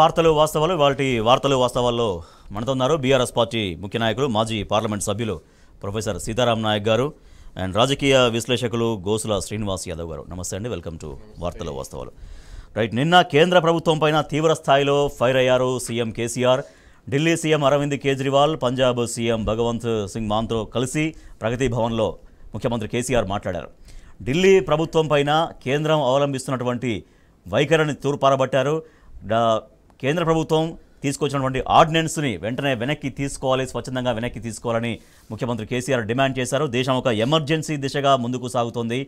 వార్తలు వాస్తవాలు వాటి వార్తలు వాస్తవాల్లో మనతో ఉన్నారు బీఆర్ఎస్ పార్టీ ముఖ్య నాయకులు మాజీ పార్లమెంట్ సభ్యులు ప్రొఫెసర్ సీతారాం నాయక్ గారు అండ్ రాజకీయ విశ్లేషకులు గోసుల శ్రీనివాస్ యాదవ్ గారు నమస్తే అండి వెల్కమ్ టు వార్తలు వాస్తవాలు రైట్ నిన్న కేంద్ర ప్రభుత్వం పైన తీవ్ర స్థాయిలో ఫైర్ అయ్యారు CM KCR Delhi CM Arvind Kejriwal Punjab CM Bhagwant Singh మాన్తో కలిసి ప్రగతి భవన్లో ముఖ్యమంత్రి కేసీఆర్ మాట్లాడారు ఢిల్లీ ప్రభుత్వం పైన కేంద్రం అవలంబిస్తున్నటువంటి వైఖరిని తూర్పారబట్టారు కేంద్ర ప్రభుత్వం తీసుకొచ్చినటువంటి ఆర్డినెన్స్ని వెంటనే వెనక్కి తీసుకోవాలి స్వచ్ఛందంగా వెనక్కి తీసుకోవాలని ముఖ్యమంత్రి కేసీఆర్ డిమాండ్ చేశారు దేశం ఒక ఎమర్జెన్సీ దిశగా ముందుకు సాగుతోంది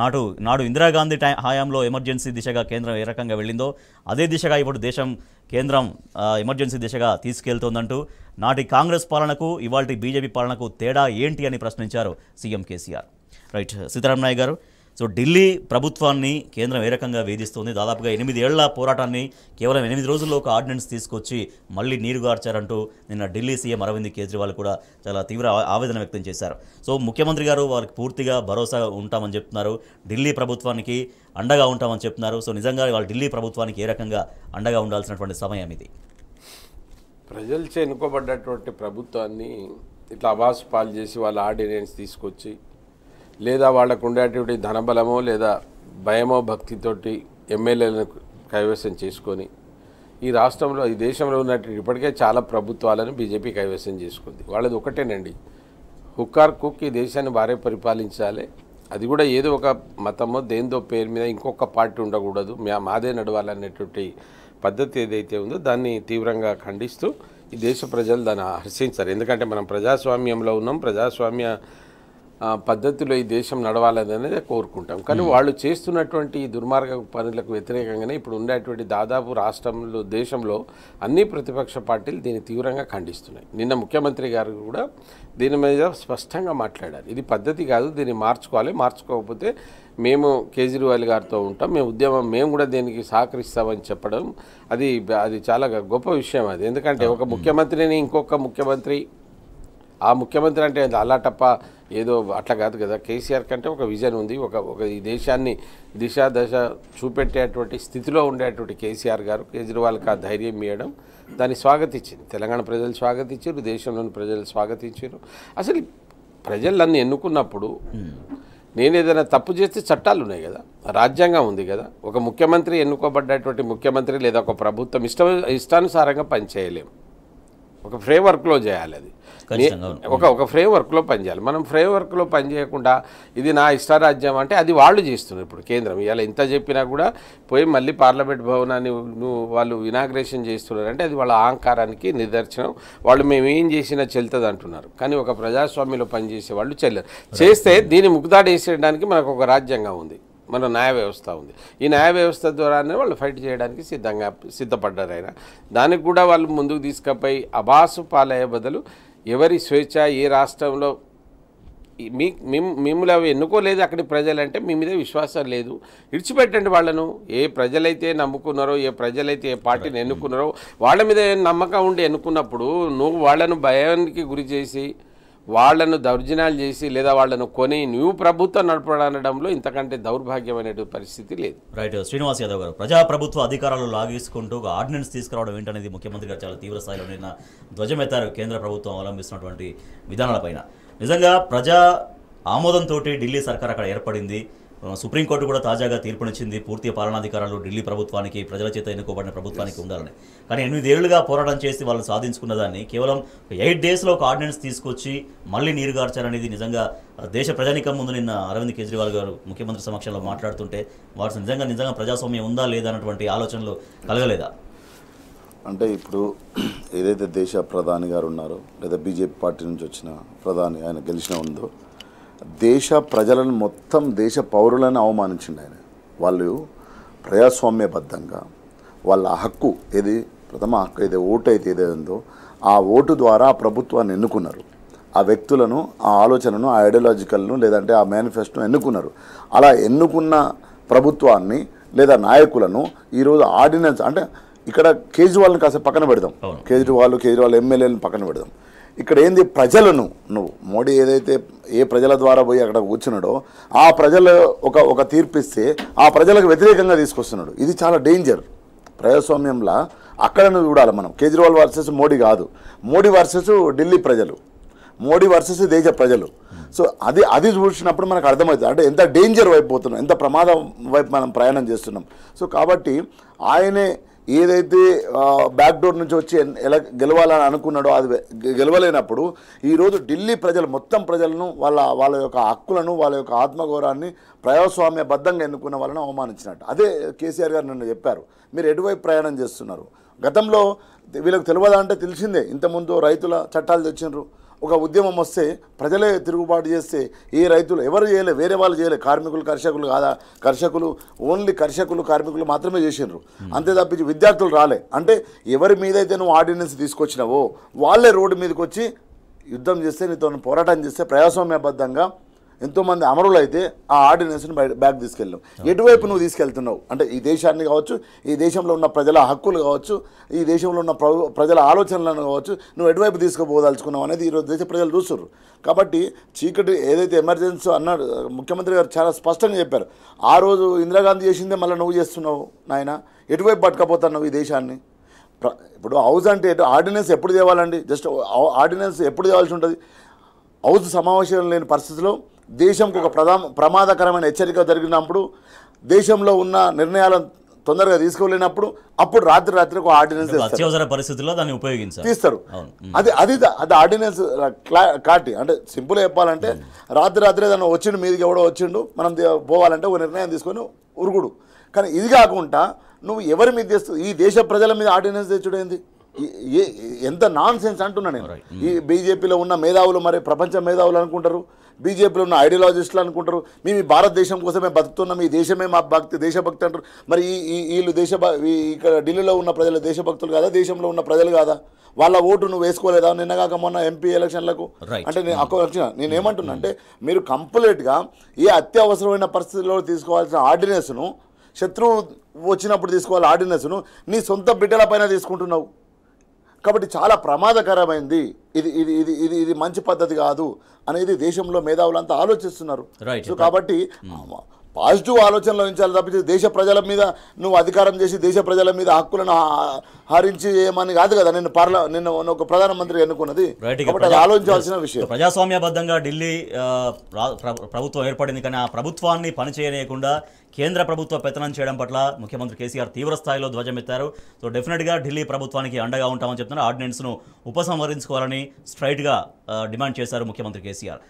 నాటు నాడు ఇందిరాగాంధీ టై హయాంలో ఎమర్జెన్సీ దిశగా కేంద్రం ఏ రకంగా వెళ్ళిందో అదే దిశగా ఇప్పుడు దేశం కేంద్రం ఎమర్జెన్సీ దిశగా తీసుకెళ్తోందంటూ నాటి కాంగ్రెస్ పాలనకు ఇవాళ బీజేపీ పాలనకు తేడా ఏంటి అని ప్రశ్నించారు సీఎం కేసీఆర్ రైట్ సీతారాం నాయ్ గారు సో ఢిల్లీ ప్రభుత్వాన్ని కేంద్రం ఏ రకంగా వేధిస్తోంది దాదాపుగా ఎనిమిది ఏళ్ల పోరాటాన్ని కేవలం ఎనిమిది రోజుల్లో ఒక ఆర్డినెన్స్ తీసుకొచ్చి మళ్ళీ నీరు గార్చారంటూ నిన్న ఢిల్లీ సీఎం అరవింద్ కేజ్రీవాల్ కూడా చాలా తీవ్ర ఆవేదన వ్యక్తం చేశారు సో ముఖ్యమంత్రి గారు వారికి పూర్తిగా భరోసా ఉంటామని చెప్తున్నారు ఢిల్లీ ప్రభుత్వానికి అండగా ఉంటామని చెప్తున్నారు సో నిజంగా వాళ్ళు ఢిల్లీ ప్రభుత్వానికి ఏ రకంగా అండగా ఉండాల్సినటువంటి సమయం ఇది ప్రజలచే ఎన్నుకోబడ్డటువంటి ప్రభుత్వాన్ని ఇట్లా అవాసు పాలు చేసి వాళ్ళ ఆర్డినెన్స్ తీసుకొచ్చి లేదా వాళ్లకు ఉండేటువంటి ధనబలమో లేదా భయమో భక్తితోటి ఎమ్మెల్యేలను కైవసం చేసుకొని ఈ రాష్ట్రంలో ఈ దేశంలో ఉన్నటువంటి ఇప్పటికే చాలా ప్రభుత్వాలను బీజేపీ కైవసం చేసుకుంది వాళ్ళది ఒకటేనండి హుక్కార్ కుక్ ఈ దేశాన్ని వారే పరిపాలించాలి అది కూడా ఏదో ఒక మతమో దేందో పేరు మీద ఇంకొక పార్టీ ఉండకూడదు మా మాదే నడవాలనేటువంటి పద్ధతి ఏదైతే ఉందో దాన్ని తీవ్రంగా ఖండిస్తూ ఈ దేశ ప్రజలు దాన్ని హర్షించారు ఎందుకంటే మనం ప్రజాస్వామ్యంలో ఉన్నాం ప్రజాస్వామ్య పద్ధతిలో ఈ దేశం నడవాలనేది కోరుకుంటాం కానీ వాళ్ళు చేస్తున్నటువంటి దుర్మార్గ పనులకు వ్యతిరేకంగానే ఇప్పుడు ఉండేటువంటి దాదాపు రాష్ట్రంలో దేశంలో అన్ని ప్రతిపక్ష పార్టీలు దీన్ని తీవ్రంగా ఖండిస్తున్నాయి నిన్న ముఖ్యమంత్రి గారు కూడా దీని మీద స్పష్టంగా మాట్లాడారు ఇది పద్ధతి కాదు దీన్ని మార్చుకోవాలి మార్చుకోకపోతే మేము కేజ్రీవాల్ గారితో ఉంటాం మేము ఉద్యమం మేము కూడా దీనికి సహకరిస్తామని చెప్పడం అది అది చాలా గొప్ప విషయం అది ఎందుకంటే ఒక ముఖ్యమంత్రిని ఇంకొక ముఖ్యమంత్రి ఆ ముఖ్యమంత్రి అంటే అలా తప్ప ఏదో అట్లా కాదు కదా కేసీఆర్ కంటే ఒక విజన్ ఉంది ఒక ఒక ఈ దేశాన్ని దిశ దశ చూపెట్టేటువంటి స్థితిలో ఉండేటువంటి కేసీఆర్ గారు కేజ్రీవాల్కి ఆ ధైర్యం ఇవ్వడం దాన్ని స్వాగతించింది తెలంగాణ ప్రజలు స్వాగతించారు దేశంలోని ప్రజలు స్వాగతించారు అసలు ప్రజలు నన్ను ఎన్నుకున్నప్పుడు నేను ఏదైనా తప్పు చేస్తే చట్టాలు ఉన్నాయి కదా రాజ్యాంగం ఉంది కదా ఒక ముఖ్యమంత్రి ఎన్నుకోబడ్డటువంటి ముఖ్యమంత్రి లేదా ఒక ప్రభుత్వం ఇష్ట ఇష్టానుసారంగా పనిచేయలేము ఒక ఫ్రేమ్ వర్క్లో చేయాలి అది ఒక ఒక ఫ్రేమ్ వర్క్లో పనిచేయాలి మనం ఫ్రేమ్ వర్క్లో పనిచేయకుండా ఇది నా ఇష్టారాజ్యం అంటే అది వాళ్ళు చేస్తున్నారు ఇప్పుడు కేంద్రం ఇవాళ ఇంత చెప్పినా కూడా పోయి మళ్ళీ పార్లమెంట్ భవనాన్ని వాళ్ళు ఇనాగ్రేషన్ చేస్తున్నారు అంటే అది వాళ్ళ అహంకారానికి నిదర్శనం వాళ్ళు మేము ఏం చేసినా చెల్తుంది అంటున్నారు కానీ ఒక ప్రజాస్వామ్యంలో పనిచేసే వాళ్ళు చెల్లరు చేస్తే దీన్ని ముగ్దాడేసేయడానికి మనకు ఒక రాజ్యాంగం ఉంది మన న్యాయ వ్యవస్థ ఉంది ఈ న్యాయ వ్యవస్థ ద్వారానే వాళ్ళు ఫైట్ చేయడానికి సిద్ధంగా సిద్ధపడ్డారు ఆయన దానికి కూడా వాళ్ళు ముందుకు తీసుకపోయి అభాసు పాలయ్యే బదులు ఎవరి స్వేచ్ఛ ఏ రాష్ట్రంలో మీ మిమ్మల్ని అవి ఎన్నుకోలేదు అక్కడి ప్రజలంటే మీ మీద విశ్వాసం లేదు ఇడిచిపెట్టండి వాళ్ళను ఏ ప్రజలైతే నమ్ముకున్నారో ఏ ప్రజలైతే ఏ పార్టీని ఎన్నుకున్నారో వాళ్ళ మీద నమ్మకం ఉండి ఎన్నుకున్నప్పుడు నువ్వు వాళ్ళను భయానికి గురి చేసి వాళ్లను దౌర్జన్యాలు చేసి లేదా వాళ్లను కొని న్యూ ప్రభుత్వం నడపడంలో ఇంతకంటే దౌర్భాగ్యమైనటువంటి పరిస్థితి లేదు రైట్ శ్రీనివాస్ యాదవ్ గారు ప్రజాప్రభుత్వ అధికారాలు లాగేసుకుంటూ ఆర్డినెన్స్ తీసుకురావడం ఏంటనేది ముఖ్యమంత్రి గారు చాలా తీవ్ర స్థాయిలో నిన్న ధ్వజమెత్తారు కేంద్ర ప్రభుత్వం అవలంబిస్తున్నటువంటి విధానాలపైన నిజంగా ప్రజా ఆమోదంతో ఢిల్లీ సర్కార్ అక్కడ ఏర్పడింది సుప్రీంకోర్టు కూడా తాజాగా తీర్పునిచ్చింది పూర్తి పాలనాధికారాలు ఢిల్లీ ప్రభుత్వానికి ప్రజల చేత ఎన్నుకోబడిన ప్రభుత్వానికి ఉండాలని కానీ ఎనిమిదేళ్లుగా పోరాటం చేసి వాళ్ళని సాధించుకున్న దాన్ని కేవలం ఎయిట్ డేస్లో ఒక ఆర్డినెన్స్ తీసుకొచ్చి మళ్ళీ నీరుగార్చారనేది నిజంగా దేశ ప్రజానికం ముందు నిన్న అరవింద్ కేజ్రీవాల్ గారు ముఖ్యమంత్రి సమక్షంలో మాట్లాడుతుంటే వారు నిజంగా నిజంగా ప్రజాస్వామ్యం ఉందా లేదా అన్నటువంటి ఆలోచనలు కలగలేదా అంటే ఇప్పుడు ఏదైతే దేశ ప్రధాని గారు ఉన్నారో లేదా బీజేపీ పార్టీ నుంచి వచ్చిన ప్రధాని ఆయన గెలిచిన ఉందో దేశ ప్రజలను మొత్తం దేశ పౌరులను అవమానించింది ఆయన వాళ్ళు ప్రజాస్వామ్యబద్ధంగా వాళ్ళ హక్కు ఏది ప్రథమ హక్కు ఏదో ఓటు అయితే ఏదేదో ఆ ఓటు ద్వారా ప్రభుత్వాన్ని ఎన్నుకున్నారు ఆ వ్యక్తులను ఆ ఆలోచనను ఆ ఐడియాలజికల్ను లేదంటే ఆ మేనిఫెస్టోను ఎన్నుకున్నారు అలా ఎన్నుకున్న ప్రభుత్వాన్ని లేదా నాయకులను ఈరోజు ఆర్డినెన్స్ అంటే ఇక్కడ కేజ్రీవాల్ని కాసేపు పక్కన పెడదాం కేజ్రీవాల్ కేజ్రీవాల్ ఎమ్మెల్యేలను పక్కన పెడదాం ఇక్కడ ఏంది ప్రజలను నువ్వు మోడీ ఏదైతే ఏ ప్రజల ద్వారా పోయి అక్కడ కూర్చున్నాడో ఆ ప్రజలు ఒక ఒక తీర్పిస్తే ఆ ప్రజలకు వ్యతిరేకంగా తీసుకొస్తున్నాడు ఇది చాలా డేంజర్ ప్రజాస్వామ్యంలో అక్కడ నువ్వు చూడాలి మనం కేజ్రీవాల్ వర్సెస్ మోడీ కాదు మోడీ వర్సెస్ ఢిల్లీ ప్రజలు మోడీ వర్సెస్ దేశ ప్రజలు సో అది అది చూసినప్పుడు మనకు అర్థమవుతుంది అంటే ఎంత డేంజర్ వైపు పోతున్నాం ఎంత ప్రమాదం వైపు మనం ప్రయాణం చేస్తున్నాం సో కాబట్టి ఆయనే ఏదైతే బ్యాక్డోర్ నుంచి వచ్చి ఎలా గెలవాలని అనుకున్నాడో అది గెలవలేనప్పుడు ఈరోజు ఢిల్లీ ప్రజలు మొత్తం ప్రజలను వాళ్ళ వాళ్ళ యొక్క హక్కులను వాళ్ళ యొక్క ఆత్మగౌరవాన్ని ప్రజాస్వామ్యబద్ధంగా ఎన్నుకున్న వాళ్ళని అవమానించినట్టు అదే కేసీఆర్ గారు నన్ను చెప్పారు మీరు ఎటువైపు ప్రయాణం చేస్తున్నారు గతంలో వీళ్ళకి తెలియదా అంటే తెలిసిందే ఇంతకుముందు రైతుల చట్టాలు తెచ్చినారు ఒక ఉద్యమం వస్తే ప్రజలే తిరుగుబాటు చేస్తే ఈ రైతులు ఎవరు చేయలే వేరే వాళ్ళు చేయలే కార్మికులు కర్షకులు కాదా కర్షకులు ఓన్లీ కర్షకులు కార్మికులు మాత్రమే చేసినారు అంతే తప్పించి విద్యార్థులు రాలే అంటే ఎవరి మీద అయితే నువ్వు ఆర్డినెన్స్ తీసుకొచ్చినావో వాళ్ళే రోడ్డు మీదకి వచ్చి యుద్ధం చేస్తే నీతో పోరాటం చేస్తే ప్రజాస్వామ్యబద్ధంగా ఎంతోమంది అమరులు అయితే ఆ ఆర్డినెన్స్ని బయట బ్యాక్ తీసుకెళ్ళాం ఎటువైపు నువ్వు తీసుకెళ్తున్నావు అంటే ఈ దేశాన్ని కావచ్చు ఈ దేశంలో ఉన్న ప్రజల హక్కులు కావచ్చు ఈ దేశంలో ఉన్న ప్రజల ఆలోచనలను కావచ్చు నువ్వు ఎటువైపు తీసుకుపోదలుచుకున్నావు అనేది ఈరోజు దేశ ప్రజలు చూస్తున్నారు కాబట్టి చీకటి ఏదైతే ఎమర్జెన్సీ అన్నాడు ముఖ్యమంత్రి గారు చాలా స్పష్టంగా చెప్పారు ఆ రోజు ఇందిరాగాంధీ చేసిందే మళ్ళీ నువ్వు చేస్తున్నావు నాయన ఎటువైపు పట్టుకపోతున్నావు ఈ దేశాన్ని ఇప్పుడు హౌస్ అంటే ఆర్డినెన్స్ ఎప్పుడు తేవాలండి జస్ట్ ఆర్డినెన్స్ ఎప్పుడు తేవాల్సి ఉంటుంది హౌస్ సమావేశం లేని పరిస్థితిలో దేశంకు ఒక ప్రధా ప్రమాదకరమైన హెచ్చరిక జరిగినప్పుడు దేశంలో ఉన్న నిర్ణయాలను తొందరగా తీసుకోలేనప్పుడు అప్పుడు రాత్రి రాత్రి ఒక ఆర్డినెన్స్ అత్యవసర పరిస్థితుల్లో దాన్ని ఉపయోగించి తీస్తారు అది అది అది ఆర్డినెన్స్ కాటి అంటే సింపుల్ చెప్పాలంటే రాత్రి రాత్రి దాన్ని వచ్చిండు మీదికి ఎవడో వచ్చిండు మనం పోవాలంటే ఒక నిర్ణయం తీసుకొని ఉరుగుడు కానీ ఇది కాకుండా నువ్వు ఎవరి మీద తెస్తు ఈ దేశ ప్రజల మీద ఆర్డినెన్స్ తెచ్చుడైంది ఎంత నాన్ సెన్స్ అంటున్నా నేను ఈ బీజేపీలో ఉన్న మేధావులు మరి ప్రపంచ మేధావులు అనుకుంటారు బీజేపీలో ఉన్న ఐడియాలజిస్టులు అనుకుంటారు మేము ఈ భారతదేశం కోసమే బతుకుతున్నాం ఈ దేశమే మా భక్తి దేశభక్తి అంటారు మరి ఈ వీళ్ళు దేశ ఇక్కడ ఢిల్లీలో ఉన్న ప్రజలు దేశభక్తులు కాదా దేశంలో ఉన్న ప్రజలు కాదా వాళ్ళ ఓటు నువ్వు వేసుకోలేదా నిన్నగాక మొన్న ఎంపీ ఎలక్షన్లకు అంటే నేను వచ్చిన నేను ఏమంటున్నా అంటే మీరు కంప్లీట్గా ఏ అత్యవసరమైన పరిస్థితుల్లో తీసుకోవాల్సిన ఆర్డినెన్స్ను శత్రువు వచ్చినప్పుడు తీసుకోవాలి ఆర్డినెన్స్ను నీ సొంత బిడ్డల పైన తీసుకుంటున్నావు కాబట్టి చాలా ప్రమాదకరమైంది ఇది ఇది ఇది ఇది ఇది మంచి పద్ధతి కాదు అనేది దేశంలో మేధావులంతా ఆలోచిస్తున్నారు సో కాబట్టి hmm. పాజిటివ్ ఆలోచనలు ఉంచాలి తప్పించి దేశ ప్రజల మీద నువ్వు అధికారం చేసి దేశ ప్రజల మీద హక్కులను హరించి ఏమని కాదు కదా నేను పార్ల నిన్న ఒక ప్రధానమంత్రి ఎన్నుకున్నది ఆలోచించాల్సిన విషయం ప్రజాస్వామ్యబద్ధంగా ఢిల్లీ ప్రభుత్వం ఏర్పడింది కానీ ఆ ప్రభుత్వాన్ని పనిచేయలేకుండా కేంద్ర ప్రభుత్వ పెత్తనం చేయడం పట్ల ముఖ్యమంత్రి కేసీఆర్ తీవ్ర స్థాయిలో ధ్వజమెత్తారు సో డెఫినెట్గా ఢిల్లీ ప్రభుత్వానికి అండగా ఉంటామని చెప్తున్నారు ఆర్డినెన్స్ను ఉపసంహరించుకోవాలని స్ట్రైట్గా డిమాండ్ చేశారు ముఖ్యమంత్రి కేసీఆర్